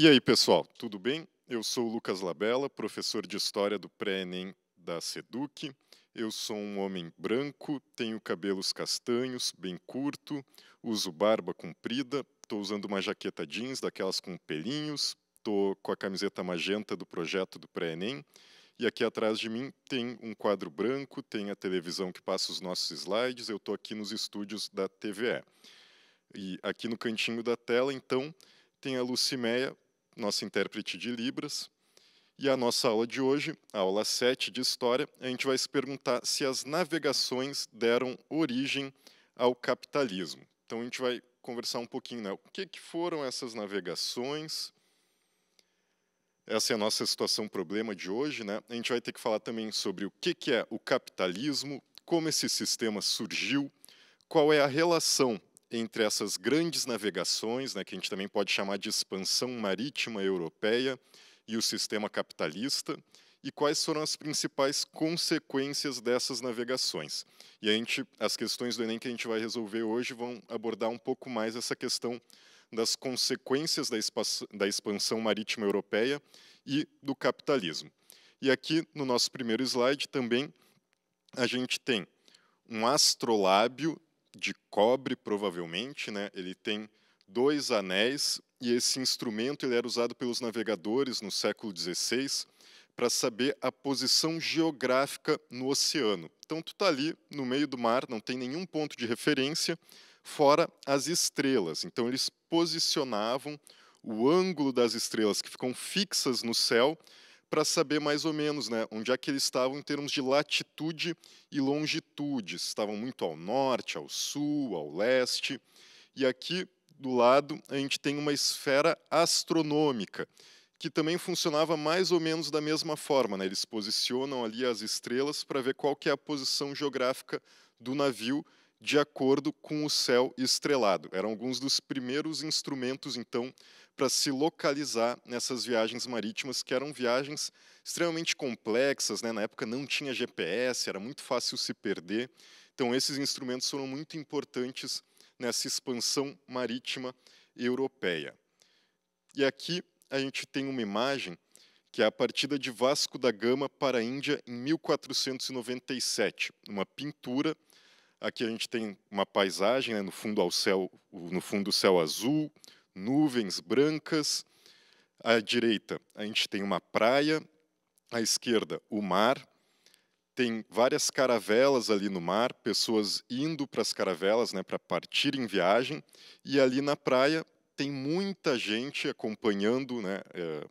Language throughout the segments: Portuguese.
E aí, pessoal, tudo bem? Eu sou o Lucas Labella, professor de História do Pré-ENEM da SEDUC. Eu sou um homem branco, tenho cabelos castanhos, bem curto, uso barba comprida, estou usando uma jaqueta jeans daquelas com pelinhos, estou com a camiseta magenta do projeto do Pré-ENEM e aqui atrás de mim tem um quadro branco, tem a televisão que passa os nossos slides, eu estou aqui nos estúdios da TVE. E aqui no cantinho da tela, então, tem a Lucimeia nosso intérprete de Libras. E a nossa aula de hoje, a aula 7 de História, a gente vai se perguntar se as navegações deram origem ao capitalismo. Então a gente vai conversar um pouquinho, né? O que, que foram essas navegações? Essa é a nossa situação problema de hoje, né? A gente vai ter que falar também sobre o que, que é o capitalismo, como esse sistema surgiu, qual é a relação entre essas grandes navegações, né, que a gente também pode chamar de expansão marítima europeia, e o sistema capitalista, e quais foram as principais consequências dessas navegações. E a gente, as questões do Enem que a gente vai resolver hoje vão abordar um pouco mais essa questão das consequências da, da expansão marítima europeia e do capitalismo. E aqui, no nosso primeiro slide, também a gente tem um astrolábio de cobre, provavelmente, né? Ele tem dois anéis e esse instrumento ele era usado pelos navegadores no século XVI para saber a posição geográfica no oceano. Então tu tá ali no meio do mar, não tem nenhum ponto de referência fora as estrelas. Então eles posicionavam o ângulo das estrelas que ficam fixas no céu para saber mais ou menos né, onde é que eles estavam em termos de latitude e longitude. Estavam muito ao norte, ao sul, ao leste. E aqui do lado a gente tem uma esfera astronômica, que também funcionava mais ou menos da mesma forma. Né? Eles posicionam ali as estrelas para ver qual que é a posição geográfica do navio de acordo com o céu estrelado. Eram alguns dos primeiros instrumentos, então, para se localizar nessas viagens marítimas, que eram viagens extremamente complexas. Né? Na época não tinha GPS, era muito fácil se perder. Então, esses instrumentos foram muito importantes nessa expansão marítima europeia. E aqui a gente tem uma imagem que é a partida de Vasco da Gama para a Índia em 1497, uma pintura. Aqui a gente tem uma paisagem, né, no fundo ao céu, no fundo o céu azul, nuvens brancas. À direita, a gente tem uma praia, à esquerda, o mar. Tem várias caravelas ali no mar, pessoas indo para as caravelas, né, para partir em viagem. E ali na praia tem muita gente acompanhando né, é,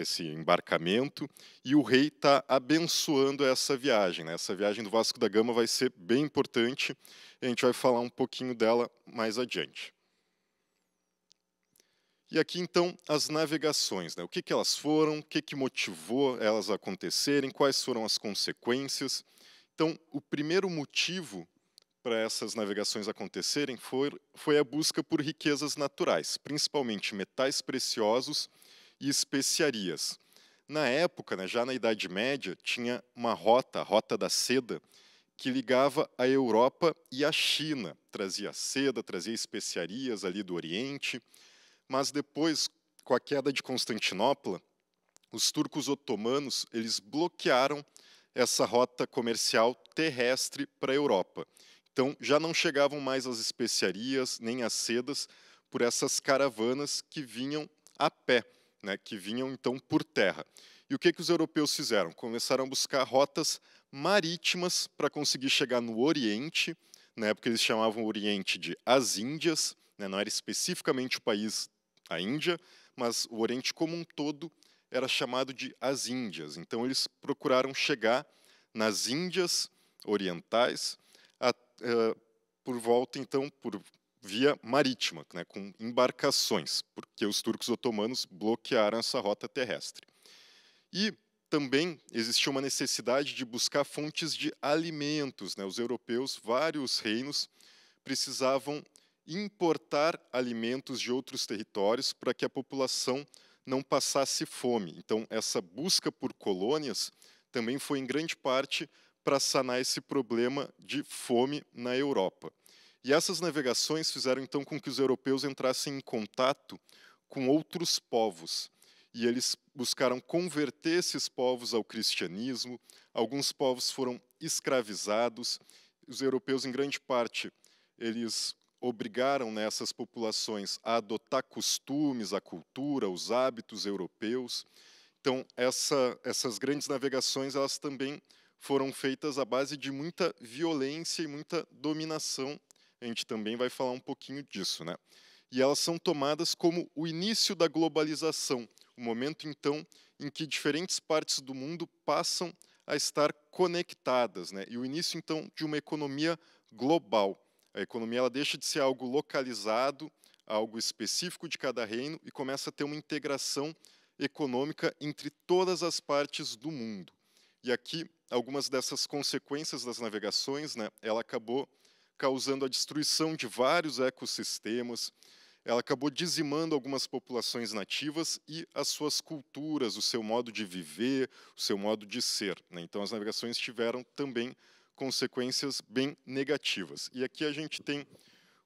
esse embarcamento. E o rei está abençoando essa viagem. Né? Essa viagem do Vasco da Gama vai ser bem importante. A gente vai falar um pouquinho dela mais adiante. E aqui então as navegações, né? o que, que elas foram, o que, que motivou elas a acontecerem, quais foram as consequências. Então, o primeiro motivo para essas navegações acontecerem foi, foi a busca por riquezas naturais, principalmente metais preciosos e especiarias. Na época, né, já na Idade Média, tinha uma rota, a Rota da Seda, que ligava a Europa e a China. Trazia seda, trazia especiarias ali do Oriente. Mas depois, com a queda de Constantinopla, os turcos otomanos eles bloquearam essa rota comercial terrestre para a Europa. Então, já não chegavam mais as especiarias nem as sedas por essas caravanas que vinham a pé, né, que vinham então por terra. E o que, que os europeus fizeram? Começaram a buscar rotas marítimas para conseguir chegar no Oriente, na né, época eles chamavam o Oriente de As Índias, né, não era especificamente o país a Índia, mas o Oriente como um todo era chamado de as Índias. Então eles procuraram chegar nas Índias orientais a, eh, por volta então por via marítima, né, com embarcações, porque os turcos otomanos bloquearam essa rota terrestre. E também existia uma necessidade de buscar fontes de alimentos. Né? Os europeus, vários reinos, precisavam importar alimentos de outros territórios para que a população não passasse fome. Então, essa busca por colônias também foi, em grande parte, para sanar esse problema de fome na Europa. E essas navegações fizeram, então, com que os europeus entrassem em contato com outros povos. E eles buscaram converter esses povos ao cristianismo. Alguns povos foram escravizados. Os europeus, em grande parte, eles obrigaram né, essas populações a adotar costumes, a cultura, os hábitos europeus. Então, essa, essas grandes navegações elas também foram feitas à base de muita violência e muita dominação. A gente também vai falar um pouquinho disso, né? E elas são tomadas como o início da globalização, o momento então em que diferentes partes do mundo passam a estar conectadas, né? E o início então de uma economia global. A economia ela deixa de ser algo localizado, algo específico de cada reino e começa a ter uma integração econômica entre todas as partes do mundo. E aqui algumas dessas consequências das navegações, né? Ela acabou causando a destruição de vários ecossistemas, ela acabou dizimando algumas populações nativas e as suas culturas, o seu modo de viver, o seu modo de ser. Né? Então, as navegações tiveram também consequências bem negativas. E aqui a gente tem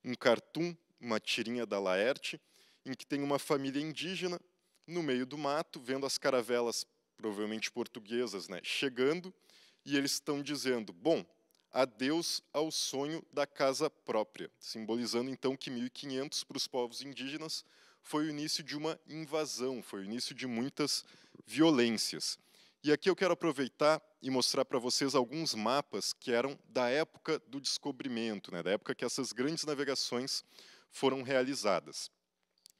um cartoon, uma tirinha da Laerte, em que tem uma família indígena no meio do mato, vendo as caravelas, provavelmente portuguesas, né, chegando, e eles estão dizendo: bom, adeus ao sonho da casa própria, simbolizando então que 1500 para os povos indígenas foi o início de uma invasão, foi o início de muitas violências. E aqui eu quero aproveitar e mostrar para vocês alguns mapas que eram da época do descobrimento, né, da época que essas grandes navegações foram realizadas.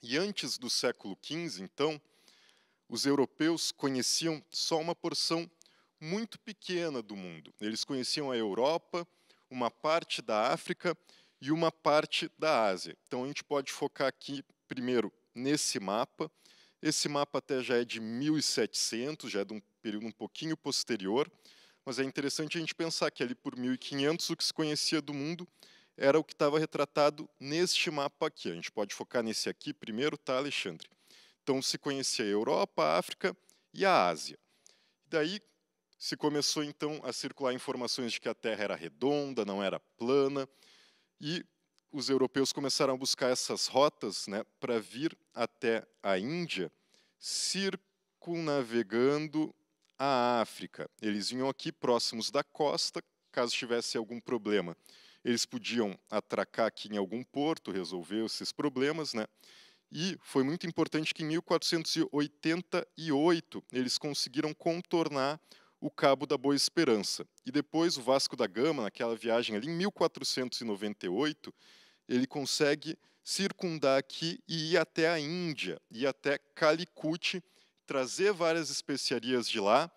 E antes do século XV, então, os europeus conheciam só uma porção muito pequena do mundo. Eles conheciam a Europa, uma parte da África e uma parte da Ásia. Então a gente pode focar aqui primeiro nesse mapa, esse mapa até já é de 1700, já é de um período um pouquinho posterior, mas é interessante a gente pensar que ali por 1500 o que se conhecia do mundo era o que estava retratado neste mapa aqui. A gente pode focar nesse aqui primeiro, tá, Alexandre? Então se conhecia a Europa, a África e a Ásia. Daí se começou então a circular informações de que a Terra era redonda, não era plana, e os europeus começaram a buscar essas rotas né, para vir até a Índia, circunavegando a África. Eles vinham aqui próximos da costa, caso tivesse algum problema. Eles podiam atracar aqui em algum porto, resolver esses problemas, né? E foi muito importante que em 1488 eles conseguiram contornar o Cabo da Boa Esperança. E depois o Vasco da Gama, naquela viagem ali em 1498, ele consegue circundar aqui e ir até a Índia, ir até Calicut, trazer várias especiarias de lá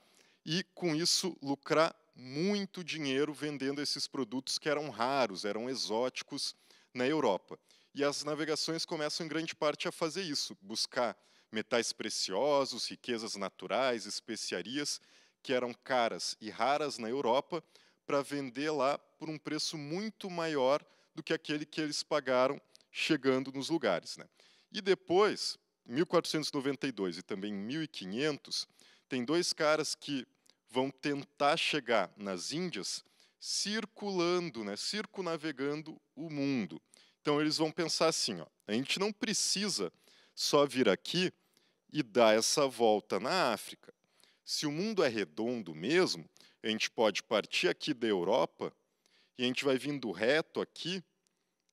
e, com isso, lucrar muito dinheiro vendendo esses produtos que eram raros, eram exóticos na Europa. E as navegações começam, em grande parte, a fazer isso, buscar metais preciosos, riquezas naturais, especiarias, que eram caras e raras na Europa, para vender lá por um preço muito maior do que aquele que eles pagaram chegando nos lugares. Né? E depois, 1492 e também 1500, tem dois caras que vão tentar chegar nas Índias circulando, né, circunavegando o mundo. Então eles vão pensar assim, ó, a gente não precisa só vir aqui e dar essa volta na África. Se o mundo é redondo mesmo, a gente pode partir aqui da Europa e a gente vai vindo reto aqui,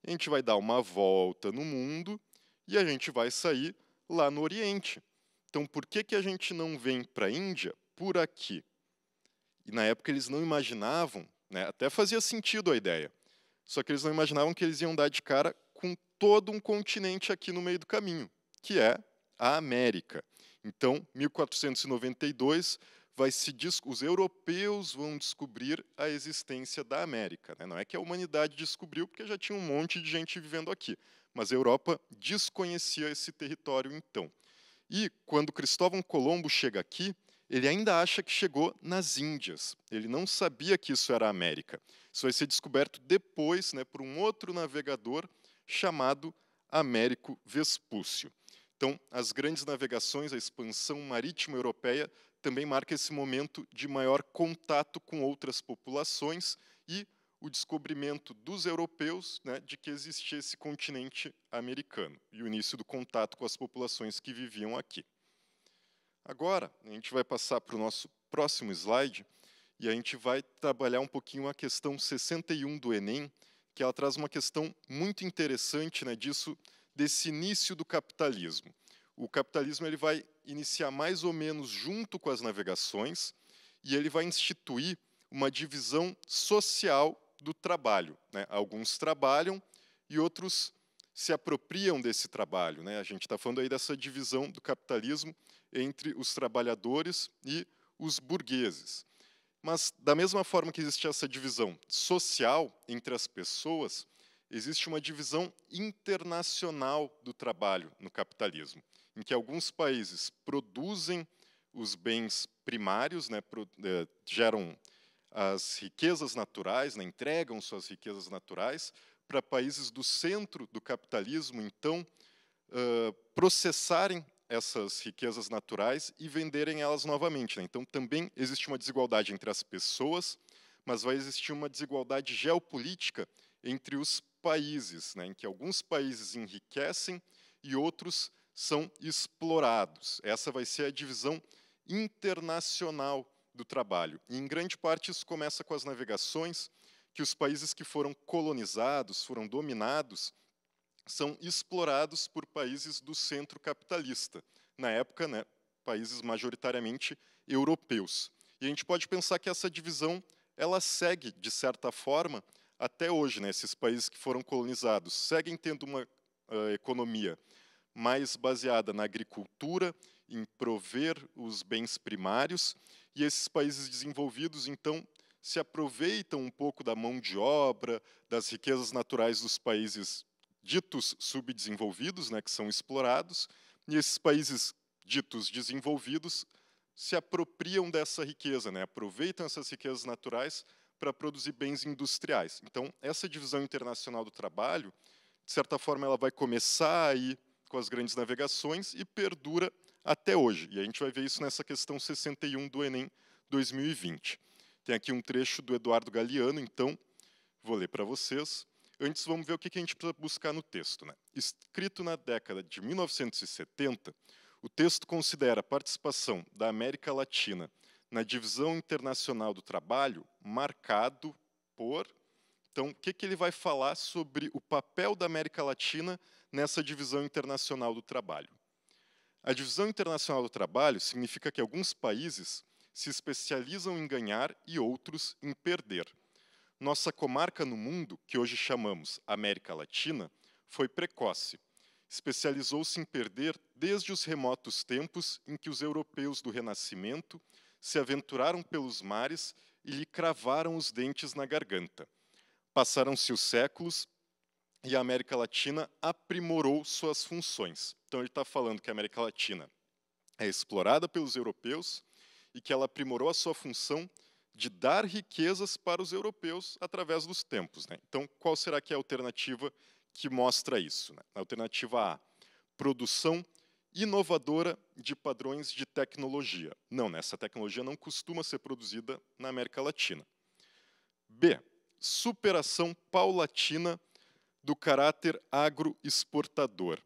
a gente vai dar uma volta no mundo e a gente vai sair lá no Oriente. Então, por que, que a gente não vem para a Índia por aqui? E na época eles não imaginavam, né, até fazia sentido a ideia, só que eles não imaginavam que eles iam dar de cara com todo um continente aqui no meio do caminho, que é a América. Então, 1492 vai se os europeus vão descobrir a existência da América. Né? Não é que a humanidade descobriu, porque já tinha um monte de gente vivendo aqui, mas a Europa desconhecia esse território então. E quando Cristóvão Colombo chega aqui, ele ainda acha que chegou nas Índias. Ele não sabia que isso era América. Isso vai ser descoberto depois, né, por um outro navegador chamado Américo Vespúcio. Então, as grandes navegações, a expansão marítima europeia, também marca esse momento de maior contato com outras populações e o descobrimento dos europeus né, de que existia esse continente americano e o início do contato com as populações que viviam aqui. Agora, a gente vai passar para o nosso próximo slide e a gente vai trabalhar um pouquinho a questão 61 do Enem, que ela traz uma questão muito interessante né, disso desse início do capitalismo. O capitalismo ele vai iniciar mais ou menos junto com as navegações e ele vai instituir uma divisão social do trabalho. Né? Alguns trabalham e outros se apropriam desse trabalho. Né? A gente está falando aí dessa divisão do capitalismo entre os trabalhadores e os burgueses. Mas, da mesma forma que existe essa divisão social entre as pessoas, existe uma divisão internacional do trabalho no capitalismo, em que alguns países produzem os bens primários, né, é, geram as riquezas naturais, né, entregam suas riquezas naturais para países do centro do capitalismo, então, eh, processarem essas riquezas naturais e venderem elas novamente. Né. Então, também existe uma desigualdade entre as pessoas, mas vai existir uma desigualdade geopolítica entre os países, né, em que alguns países enriquecem e outros são explorados. Essa vai ser a divisão internacional do trabalho. E, em grande parte, isso começa com as navegações, que os países que foram colonizados, foram dominados, são explorados por países do centro capitalista. Na época, né, países majoritariamente europeus. E a gente pode pensar que essa divisão ela segue, de certa forma, até hoje, né, esses países que foram colonizados seguem tendo uma uh, economia mais baseada na agricultura, em prover os bens primários, e esses países desenvolvidos, então, se aproveitam um pouco da mão de obra, das riquezas naturais dos países ditos subdesenvolvidos, né, que são explorados, e esses países ditos desenvolvidos se apropriam dessa riqueza, né, aproveitam essas riquezas naturais para produzir bens industriais. Então, essa divisão internacional do trabalho, de certa forma, ela vai começar aí com as grandes navegações e perdura até hoje. E a gente vai ver isso nessa questão 61 do Enem 2020. Tem aqui um trecho do Eduardo Galeano, então vou ler para vocês. Antes, vamos ver o que a gente precisa buscar no texto. Né? Escrito na década de 1970, o texto considera a participação da América Latina na divisão internacional do trabalho, marcado por. Então, o que, que ele vai falar sobre o papel da América Latina nessa divisão internacional do trabalho? A divisão internacional do trabalho significa que alguns países se especializam em ganhar e outros em perder. Nossa comarca no mundo, que hoje chamamos América Latina, foi precoce. Especializou-se em perder desde os remotos tempos em que os europeus do Renascimento se aventuraram pelos mares e lhe cravaram os dentes na garganta. Passaram-se os séculos e a América Latina aprimorou suas funções. Então, ele está falando que a América Latina é explorada pelos europeus e que ela aprimorou a sua função de dar riquezas para os europeus através dos tempos. Né? Então, qual será que é a alternativa que mostra isso? Né? A alternativa A, produção inovadora de padrões de tecnologia. Não, né, essa tecnologia não costuma ser produzida na América Latina. B. Superação paulatina do caráter agroexportador.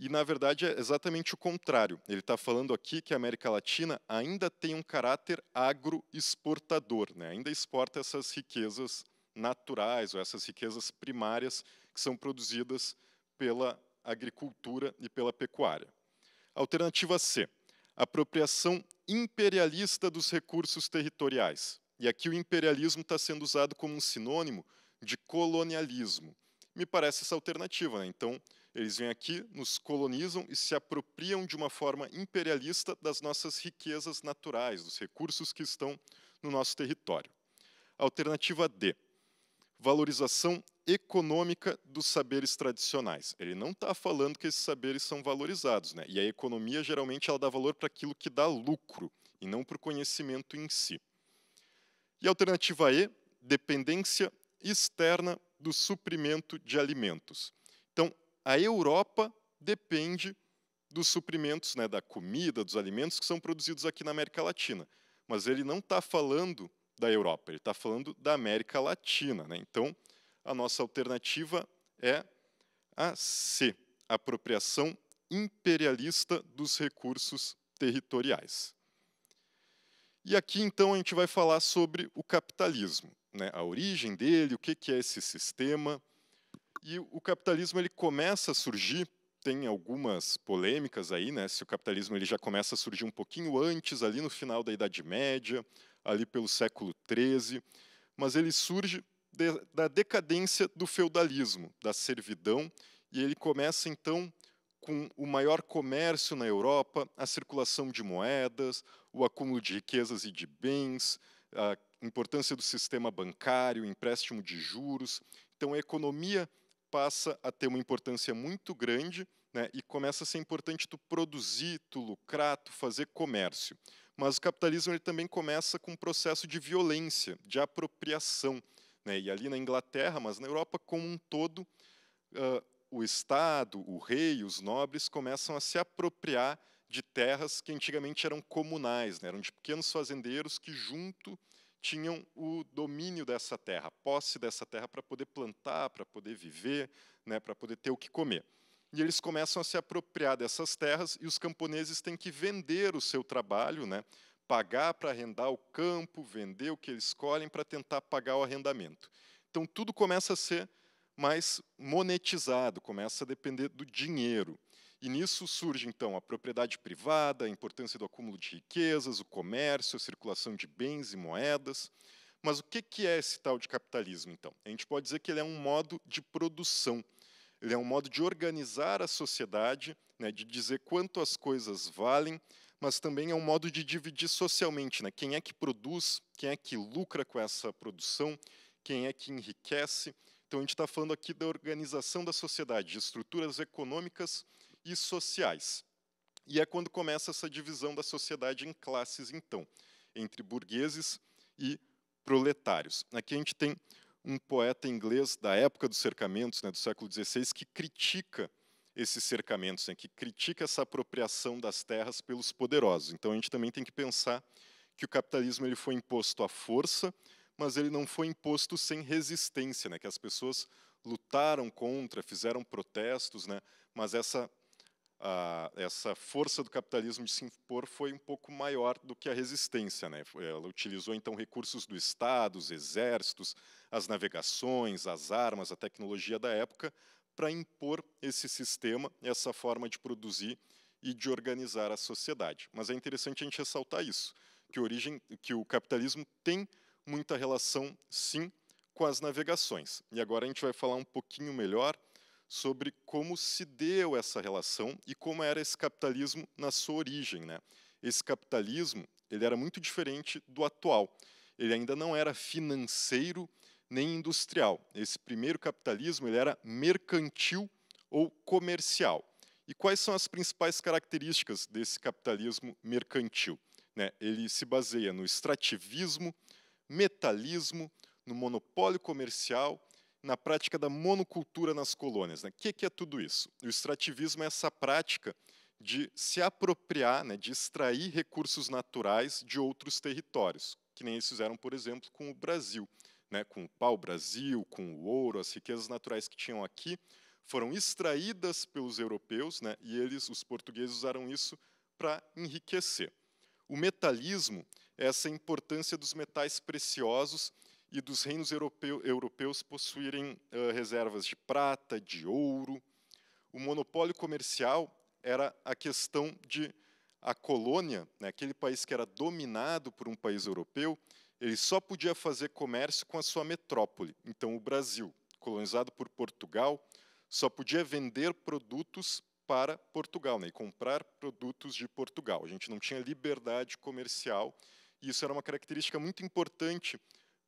E, na verdade, é exatamente o contrário. Ele está falando aqui que a América Latina ainda tem um caráter agroexportador, né? ainda exporta essas riquezas naturais ou essas riquezas primárias que são produzidas pela agricultura e pela pecuária. Alternativa C, apropriação imperialista dos recursos territoriais. E aqui o imperialismo está sendo usado como um sinônimo de colonialismo. Me parece essa alternativa. Né? Então, eles vêm aqui, nos colonizam e se apropriam de uma forma imperialista das nossas riquezas naturais, dos recursos que estão no nosso território. Alternativa D valorização econômica dos saberes tradicionais. Ele não está falando que esses saberes são valorizados, né? E a economia geralmente ela dá valor para aquilo que dá lucro e não para o conhecimento em si. E a alternativa E, dependência externa do suprimento de alimentos. Então, a Europa depende dos suprimentos, né, da comida, dos alimentos que são produzidos aqui na América Latina. Mas ele não está falando da Europa, ele está falando da América Latina. Né? Então, a nossa alternativa é a C, apropriação imperialista dos recursos territoriais. E aqui, então, a gente vai falar sobre o capitalismo, né? a origem dele, o que, é esse sistema. E o capitalismo ele começa a surgir tem algumas polêmicas aí, né? Se o capitalismo ele já começa a surgir um pouquinho antes, ali no final da Idade Média, ali pelo século XIII, mas ele surge de, da decadência do feudalismo, da servidão, e ele começa então com o maior comércio na Europa, a circulação de moedas, o acúmulo de riquezas e de bens, a importância do sistema bancário, empréstimo de juros. Então, a economia passa a ter uma importância muito grande né, e começa a ser importante tu produzir, tu lucrar, tu fazer comércio. Mas o capitalismo ele também começa com um processo de violência, de apropriação. Né? E ali na Inglaterra, mas na Europa como um todo, uh, o Estado, o rei, os nobres começam a se apropriar de terras que antigamente eram comunais, né? eram de pequenos fazendeiros que junto tinham o domínio dessa terra, posse dessa terra para poder plantar, para poder viver, né? para poder ter o que comer e eles começam a se apropriar dessas terras e os camponeses têm que vender o seu trabalho, né? pagar para arrendar o campo, vender o que eles colhem para tentar pagar o arrendamento. Então tudo começa a ser mais monetizado, começa a depender do dinheiro. E nisso surge então a propriedade privada, a importância do acúmulo de riquezas, o comércio, a circulação de bens e moedas. Mas o que é esse tal de capitalismo, então? A gente pode dizer que ele é um modo de produção ele é um modo de organizar a sociedade, né, de dizer quanto as coisas valem, mas também é um modo de dividir socialmente. Né, quem é que produz, quem é que lucra com essa produção, quem é que enriquece. Então, a gente está falando aqui da organização da sociedade, de estruturas econômicas e sociais. E é quando começa essa divisão da sociedade em classes, então, entre burgueses e proletários. Aqui a gente tem um poeta inglês da época dos cercamentos, né, do século XVI, que critica esses cercamentos, né, que critica essa apropriação das terras pelos poderosos. Então a gente também tem que pensar que o capitalismo ele foi imposto à força, mas ele não foi imposto sem resistência, né, que as pessoas lutaram contra, fizeram protestos, né, mas essa a, essa força do capitalismo de se impor foi um pouco maior do que a resistência. Né? Ela utilizou, então, recursos do Estado, os exércitos, as navegações, as armas, a tecnologia da época, para impor esse sistema, essa forma de produzir e de organizar a sociedade. Mas é interessante a gente ressaltar isso, que, origem, que o capitalismo tem muita relação, sim, com as navegações. E agora a gente vai falar um pouquinho melhor sobre como se deu essa relação e como era esse capitalismo na sua origem. Né? Esse capitalismo ele era muito diferente do atual. Ele ainda não era financeiro nem industrial. Esse primeiro capitalismo ele era mercantil ou comercial. E quais são as principais características desse capitalismo mercantil? Né? Ele se baseia no extrativismo, metalismo, no monopólio comercial na prática da monocultura nas colônias. Né? O que, que é tudo isso? O extrativismo é essa prática de se apropriar, né, de extrair recursos naturais de outros territórios, que nem eles fizeram, por exemplo, com o Brasil. Né, com o pau-brasil, com o ouro, as riquezas naturais que tinham aqui, foram extraídas pelos europeus, né, e eles, os portugueses, usaram isso para enriquecer. O metalismo é essa importância dos metais preciosos e dos reinos europeu, europeus possuírem uh, reservas de prata, de ouro. O monopólio comercial era a questão de a colônia, né, aquele país que era dominado por um país europeu, ele só podia fazer comércio com a sua metrópole. Então, o Brasil, colonizado por Portugal, só podia vender produtos para Portugal, né, e comprar produtos de Portugal. A gente não tinha liberdade comercial, e isso era uma característica muito importante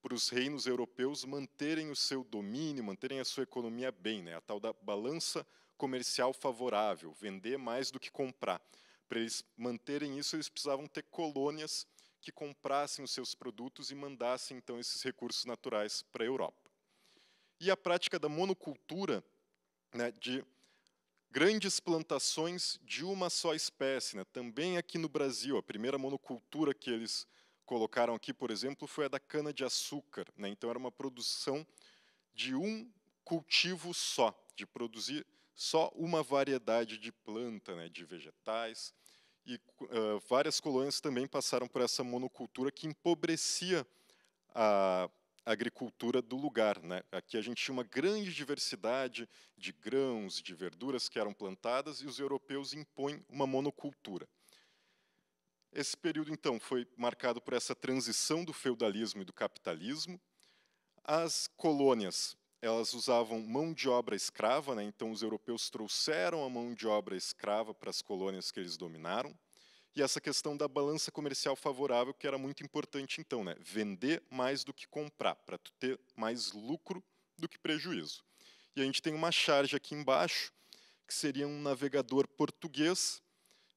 para os reinos europeus manterem o seu domínio, manterem a sua economia bem, né? a tal da balança comercial favorável, vender mais do que comprar. Para eles manterem isso, eles precisavam ter colônias que comprassem os seus produtos e mandassem então esses recursos naturais para a Europa. E a prática da monocultura, né, de grandes plantações de uma só espécie, né, também aqui no Brasil, a primeira monocultura que eles colocaram aqui, por exemplo, foi a da cana-de-açúcar. Né? Então, era uma produção de um cultivo só, de produzir só uma variedade de planta, né? de vegetais. E uh, várias colônias também passaram por essa monocultura que empobrecia a agricultura do lugar. Né? Aqui a gente tinha uma grande diversidade de grãos, de verduras que eram plantadas, e os europeus impõem uma monocultura. Esse período, então, foi marcado por essa transição do feudalismo e do capitalismo. As colônias elas usavam mão de obra escrava, né? então os europeus trouxeram a mão de obra escrava para as colônias que eles dominaram. E essa questão da balança comercial favorável, que era muito importante então, né? vender mais do que comprar, para ter mais lucro do que prejuízo. E a gente tem uma charge aqui embaixo, que seria um navegador português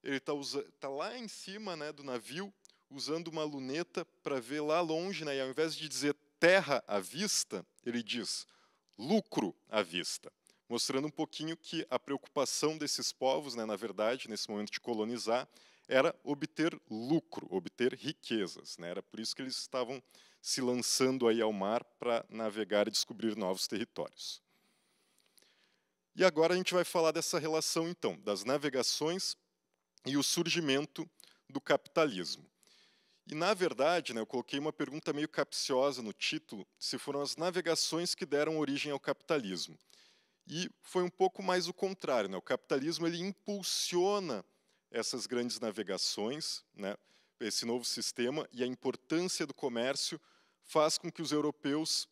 ele está tá lá em cima né, do navio, usando uma luneta para ver lá longe, né, e ao invés de dizer terra à vista, ele diz lucro à vista, mostrando um pouquinho que a preocupação desses povos, né, na verdade, nesse momento de colonizar, era obter lucro, obter riquezas. Né? Era por isso que eles estavam se lançando aí ao mar para navegar e descobrir novos territórios. E agora a gente vai falar dessa relação, então, das navegações e o surgimento do capitalismo. E, na verdade, né, eu coloquei uma pergunta meio capciosa no título, se foram as navegações que deram origem ao capitalismo. E foi um pouco mais o contrário. Né? O capitalismo ele impulsiona essas grandes navegações, né? esse novo sistema, e a importância do comércio faz com que os europeus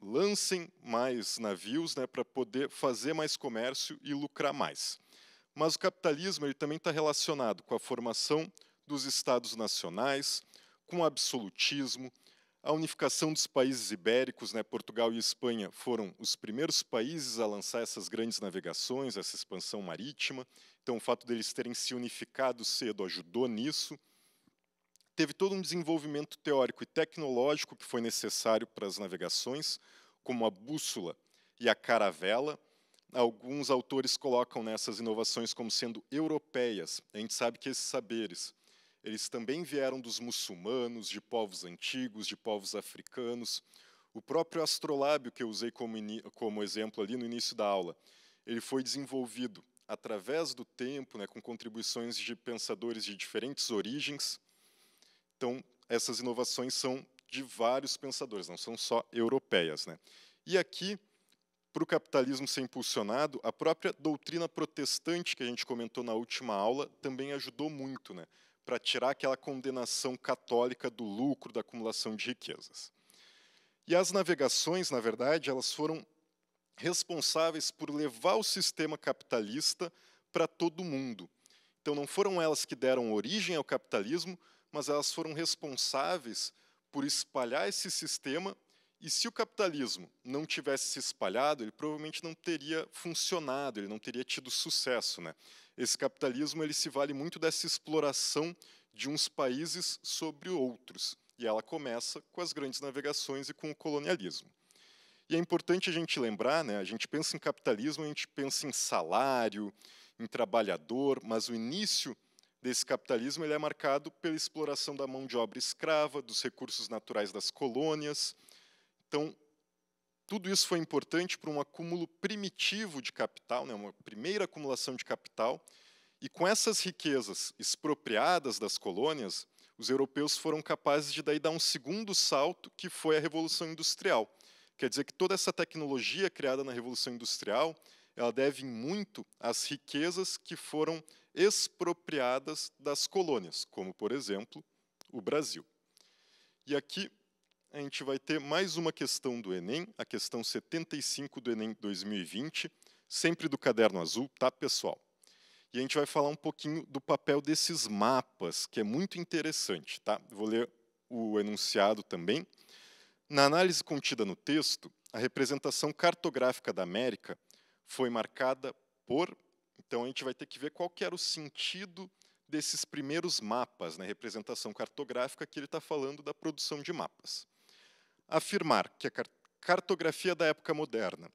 lancem mais navios né, para poder fazer mais comércio e lucrar mais. Mas o capitalismo ele também está relacionado com a formação dos estados nacionais, com o absolutismo, a unificação dos países ibéricos, né, Portugal e Espanha foram os primeiros países a lançar essas grandes navegações, essa expansão marítima. Então, o fato deles terem se unificado cedo ajudou nisso. Teve todo um desenvolvimento teórico e tecnológico que foi necessário para as navegações, como a bússola e a caravela, alguns autores colocam nessas inovações como sendo europeias. A gente sabe que esses saberes, eles também vieram dos muçulmanos, de povos antigos, de povos africanos. O próprio astrolábio que eu usei como, como exemplo ali no início da aula, ele foi desenvolvido através do tempo, né, com contribuições de pensadores de diferentes origens. Então, essas inovações são de vários pensadores, não são só europeias. Né? E aqui para o capitalismo ser impulsionado, a própria doutrina protestante que a gente comentou na última aula também ajudou muito, né, para tirar aquela condenação católica do lucro, da acumulação de riquezas. E as navegações, na verdade, elas foram responsáveis por levar o sistema capitalista para todo mundo. Então, não foram elas que deram origem ao capitalismo, mas elas foram responsáveis por espalhar esse sistema e se o capitalismo não tivesse se espalhado, ele provavelmente não teria funcionado, ele não teria tido sucesso, né? Esse capitalismo ele se vale muito dessa exploração de uns países sobre outros, e ela começa com as grandes navegações e com o colonialismo. E é importante a gente lembrar, né? A gente pensa em capitalismo, a gente pensa em salário, em trabalhador, mas o início desse capitalismo ele é marcado pela exploração da mão de obra escrava, dos recursos naturais das colônias então, tudo isso foi importante para um acúmulo primitivo de capital, né, uma primeira acumulação de capital. E com essas riquezas expropriadas das colônias, os europeus foram capazes de daí dar um segundo salto, que foi a Revolução Industrial. Quer dizer que toda essa tecnologia criada na Revolução Industrial, ela deve muito às riquezas que foram expropriadas das colônias, como, por exemplo, o Brasil. E aqui a gente vai ter mais uma questão do Enem, a questão 75 do Enem 2020, sempre do caderno azul, tá, pessoal? E a gente vai falar um pouquinho do papel desses mapas, que é muito interessante, tá? Vou ler o enunciado também. Na análise contida no texto, a representação cartográfica da América foi marcada por. Então a gente vai ter que ver qual que era o sentido desses primeiros mapas, né? Representação cartográfica que ele está falando da produção de mapas afirmar que a cartografia da época moderna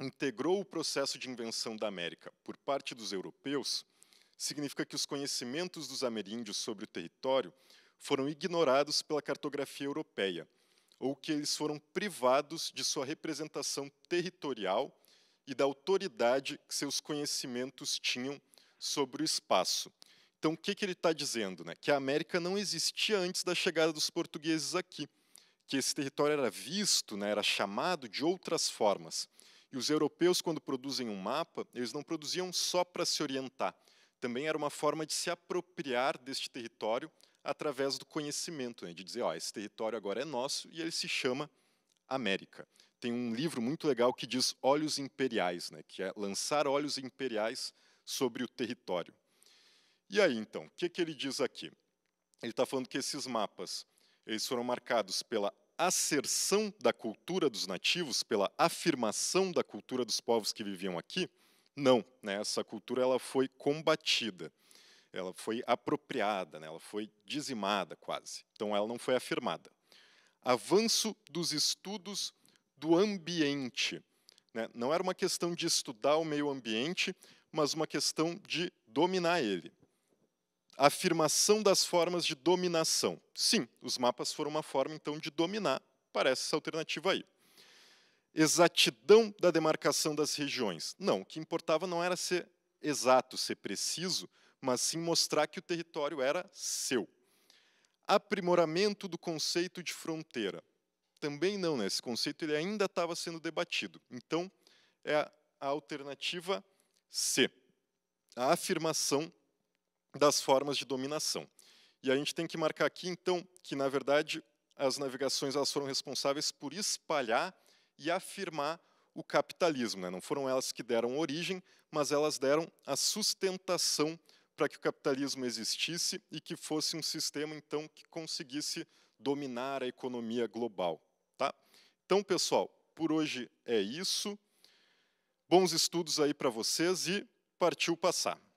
integrou o processo de invenção da América por parte dos europeus significa que os conhecimentos dos ameríndios sobre o território foram ignorados pela cartografia europeia, ou que eles foram privados de sua representação territorial e da autoridade que seus conhecimentos tinham sobre o espaço. Então, o que, que ele está dizendo? Né? Que a América não existia antes da chegada dos portugueses aqui que esse território era visto, né, era chamado de outras formas. E os europeus, quando produzem um mapa, eles não produziam só para se orientar, também era uma forma de se apropriar deste território através do conhecimento, né, de dizer, ó, esse território agora é nosso e ele se chama América. Tem um livro muito legal que diz Olhos Imperiais, né, que é lançar olhos imperiais sobre o território. E aí, então, o que, que ele diz aqui? Ele está falando que esses mapas eles foram marcados pela asserção da cultura dos nativos, pela afirmação da cultura dos povos que viviam aqui? Não, né? essa cultura ela foi combatida, ela foi apropriada, né? ela foi dizimada quase. Então ela não foi afirmada. Avanço dos estudos do ambiente. Né? Não era uma questão de estudar o meio ambiente, mas uma questão de dominar ele afirmação das formas de dominação. Sim, os mapas foram uma forma, então, de dominar, parece essa alternativa aí. Exatidão da demarcação das regiões. Não, o que importava não era ser exato, ser preciso, mas sim mostrar que o território era seu. Aprimoramento do conceito de fronteira. Também não, né? esse conceito ele ainda estava sendo debatido. Então, é a alternativa C, a afirmação das formas de dominação. E a gente tem que marcar aqui, então, que, na verdade, as navegações elas foram responsáveis por espalhar e afirmar o capitalismo. Né? Não foram elas que deram origem, mas elas deram a sustentação para que o capitalismo existisse e que fosse um sistema, então, que conseguisse dominar a economia global. Tá? Então, pessoal, por hoje é isso. Bons estudos aí para vocês e partiu passar.